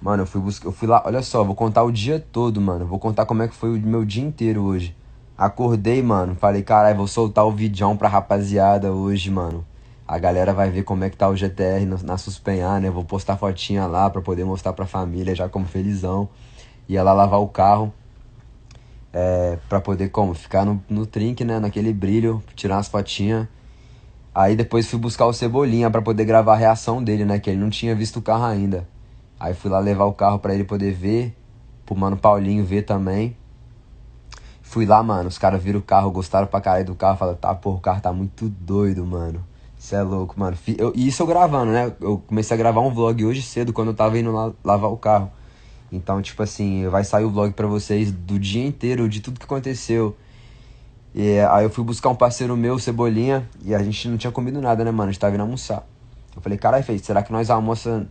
Mano, eu fui buscar, eu fui lá, olha só, vou contar o dia todo, mano. Vou contar como é que foi o meu dia inteiro hoje. Acordei, mano, falei, caralho, vou soltar o vidão pra rapaziada hoje, mano. A galera vai ver como é que tá o GTR na, na suspenhar, né? Vou postar fotinha lá pra poder mostrar pra família, já como felizão. Ia lá lavar o carro. É, pra poder, como? Ficar no, no trink, né? Naquele brilho, tirar umas fotinhas. Aí depois fui buscar o Cebolinha para poder gravar a reação dele, né? Que ele não tinha visto o carro ainda. Aí fui lá levar o carro para ele poder ver, pro mano Paulinho ver também. Fui lá, mano, os caras viram o carro, gostaram pra caralho do carro, falaram, tá, porra, o carro tá muito doido, mano. Isso é louco, mano. Eu, e isso eu gravando, né? Eu comecei a gravar um vlog hoje cedo, quando eu tava indo lá lavar o carro. Então, tipo assim, vai sair o vlog pra vocês do dia inteiro, de tudo que aconteceu. E aí eu fui buscar um parceiro meu, Cebolinha, e a gente não tinha comido nada, né, mano? A gente tava indo almoçar. Eu falei, caralho, será que nós almoçamos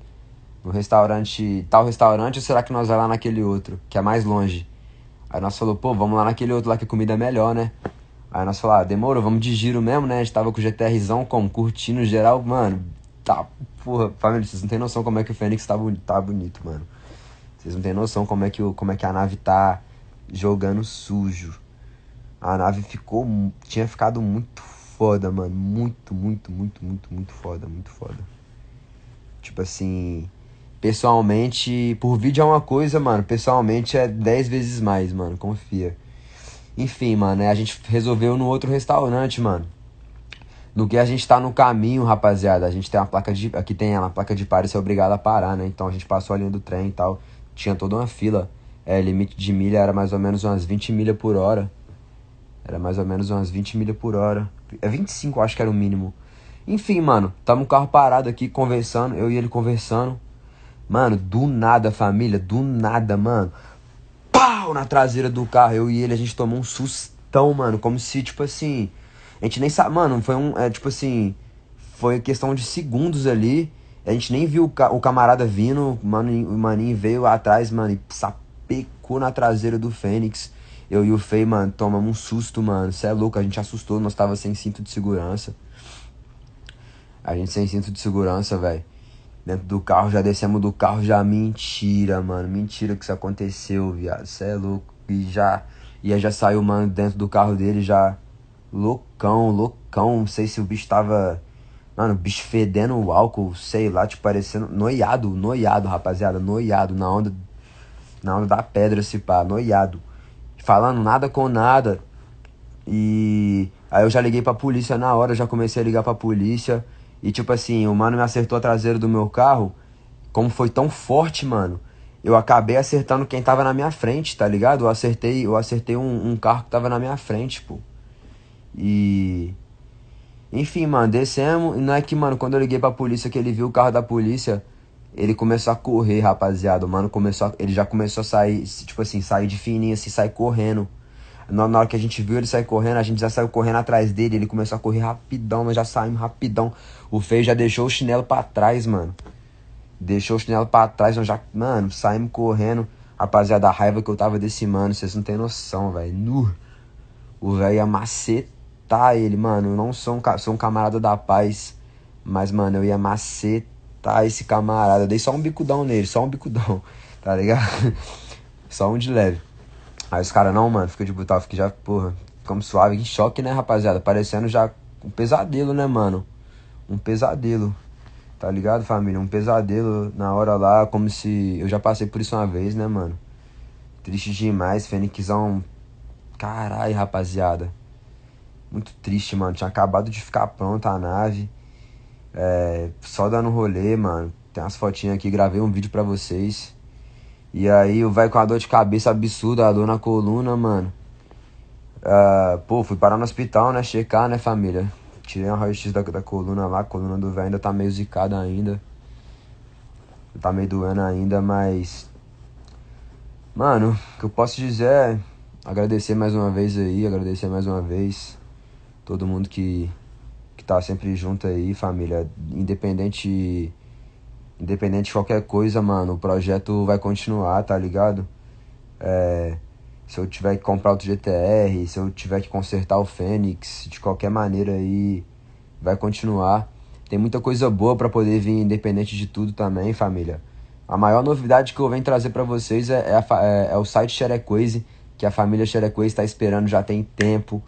no restaurante, tal restaurante, ou será que nós vamos lá naquele outro, que é mais longe? Aí nós falou, pô, vamos lá naquele outro lá que a comida é melhor, né? Aí nós falamos, ah, demorou, vamos de giro mesmo, né? A gente tava com o GTRzão, como, curtindo geral, mano. Tá, porra, família, vocês não tem noção como é que o Fênix tá, tá bonito, mano. Vocês não tem noção como é, que como é que a nave tá jogando sujo. A nave ficou, tinha ficado muito foda, mano. Muito, muito, muito, muito, muito foda, muito foda. Tipo assim, Pessoalmente, por vídeo é uma coisa, mano. Pessoalmente é 10 vezes mais, mano. Confia. Enfim, mano, a gente resolveu no outro restaurante, mano. No que a gente tá no caminho, rapaziada. A gente tem uma placa de. Aqui tem ela, a placa de pare, você é obrigado a parar, né? Então a gente passou a linha do trem e tal. Tinha toda uma fila. É, limite de milha era mais ou menos umas 20 milhas por hora. Era mais ou menos umas 20 milhas por hora. É 25, acho que era o mínimo. Enfim, mano, tava um carro parado aqui, conversando, eu e ele conversando. Mano, do nada, família, do nada, mano. Pau na traseira do carro. Eu e ele, a gente tomou um sustão, mano. Como se, tipo assim. A gente nem sabe. Mano, foi um. É, tipo assim. Foi questão de segundos ali. A gente nem viu o, ca o camarada vindo. Mano, o maninho veio atrás, mano, e sapecou na traseira do Fênix. Eu e o Fei, mano, tomamos um susto, mano. Cê é louco, a gente assustou, nós tava sem cinto de segurança. A gente sem cinto de segurança, velho dentro do carro, já descemos do carro, já mentira, mano. Mentira que isso aconteceu, viado. Cê é louco. E já. E aí já saiu, mano, dentro do carro dele, já. Loucão, loucão. Não sei se o bicho tava. Mano, bicho fedendo o álcool, sei lá, te tipo, parecendo. Noiado, noiado, rapaziada. Noiado, na onda. Na onda da pedra, se pá, noiado. Falando nada com nada. E. Aí eu já liguei pra polícia na hora, já comecei a ligar pra polícia. E tipo assim, o mano me acertou a traseira do meu carro. Como foi tão forte, mano. Eu acabei acertando quem tava na minha frente, tá ligado? Eu acertei, eu acertei um, um carro que tava na minha frente, pô. E. Enfim, mano, descemos. E não é que, mano, quando eu liguei pra polícia que ele viu o carro da polícia, ele começou a correr, rapaziada. O mano começou a... Ele já começou a sair, tipo assim, sair de fininho, assim, sair correndo. Na, hora que a gente viu ele sair correndo, a gente já saiu correndo atrás dele. Ele começou a correr rapidão, nós já saímos rapidão. O feio já deixou o chinelo para trás, mano. Deixou o chinelo para trás, nós já. Mano, saímos correndo. Rapaziada, a raiva que eu tava desse mano, vocês não tem noção, velho. Nu. O velho ia macetar ele, mano. Eu não sou um, sou um camarada da paz. Mas, mano, eu ia macetar esse camarada. Eu dei só um bicudão nele, só um bicudão, tá ligado? Só um de leve. Aí os caras, não, mano, fica de botar, fica já, porra, ficamos suave. Que choque, né, rapaziada? Parecendo já um pesadelo, né, mano? Um pesadelo. Tá ligado, família? Um pesadelo na hora lá, como se. Eu já passei por isso uma vez, né, mano? Triste demais, Fênixão. Caralho, rapaziada. Muito triste, mano. Tinha acabado de ficar pronta a nave. É, só dando rolê, mano. Tem umas fotinhas aqui, gravei um vídeo para vocês. E aí eu vai com a dor de cabeça absurda, a dor na coluna, mano. Uh, pô, fui parar no hospital, né? Checar, né, família? Tirei um raio-x da, da, coluna lá, a coluna do velho ainda tá meio zicada ainda. Tá meio doendo ainda, mas. Mano, o que eu posso dizer é agradecer mais uma vez aí, agradecer mais uma vez todo mundo que, que tá sempre junto aí, família. Independente Independente de qualquer coisa, mano, o projeto vai continuar, tá ligado? É, se eu tiver que comprar outro GTR, se eu tiver que consertar o Fênix, de qualquer maneira aí, vai continuar. Tem muita coisa boa para poder vir, independente de tudo também, família. A maior novidade que eu venho trazer para vocês é, é, a, é, é, o site Xerecoise, que a família Xerecoise está esperando já tem tempo.